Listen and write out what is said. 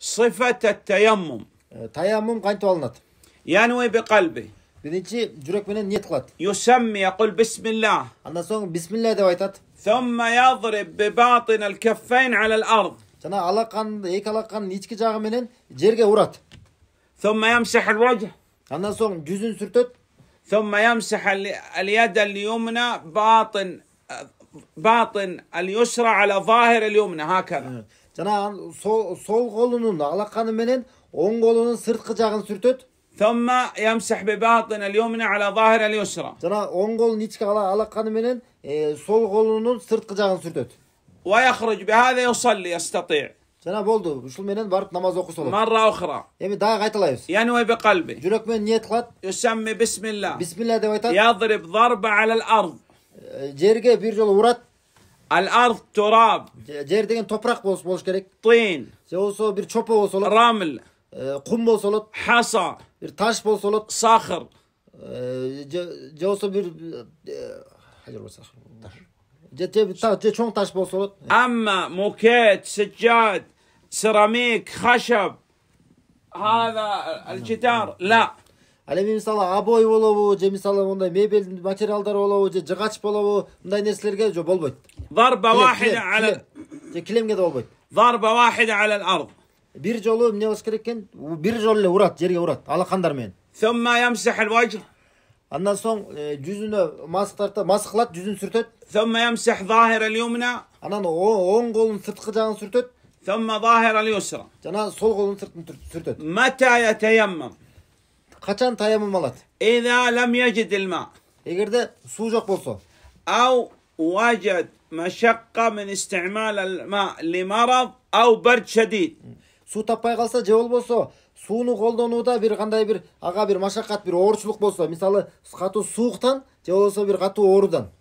صفة التيمم تيمم قاعد تولنت ينوي بقلبه بنتي جرك من نيت يسمي يقول بسم الله انا سون بسم الله دويتات ثم يضرب بباطن الكفين على الارض تنا علاقان هيك علاقان نيتكي جاغ منن جيرغي اورات ثم يمسح الوجه انا سون جوزن سرتت ثم يمسح اليد اليمنى باطن باطن اليسرى على ظاهر اليمنى هكذا жана сол сол колунун алаканы менен оң колунун сырткы жагын сүртөт ثم يمسح بباطن اليمنى على ظاهر اليسرى жана оң колун ички алаканы менен сол колунун сырткы жагын сүртөт ويخرج بهذا يصلي يستطيع жана болду ушул менен барып намаз окусо болот марра ухра эми дагы кайталайбыз януи бикалби жүрөк менен ниет кылат юсамми бисмилла бисмилла деп айтат ядриб зарба алал ард жерге бир жолу урат الارض تراب жер деген топrak болуш керек طين же болбосо бир чопо болсо болот рамл кум болсо болот хаса бир таш болсо болот сахыр же болбосо бир же чоң таш болсо болот амма мукет سجاد سيراميك خشب هذا الجدار لا ал эми мисалы обой болобу же мисалы мындай мебель материалдар болобу же жыгач болобу мындай нерселерге жо болбойт же килемге да болбойт ард бир жолу эмне кылыш керек экен бир жолу эле урат жерге урат алакандар менен ثم يمسح الوجه андан соң э, жүзүнө маск тартат маск кылат жүзүн сүртөт ثم يمسح ظاهر اليمنى анан оң колун сырткы жагын сүртөт ثم ظاهر اليسرى жана сол колун сыртын сүртөт متى يتيمم қачан таяммум алады лам لم يجد الماء егер де су жоқ болса Ау وجد машаққа من استعمال алма лимарад ау برد шадид су таппай қалса же ол болса суны қолдануда бір қандай бір аға бір машақат бір ауыршылық болса мысалы қату суықтан же болмаса бір қату аурудан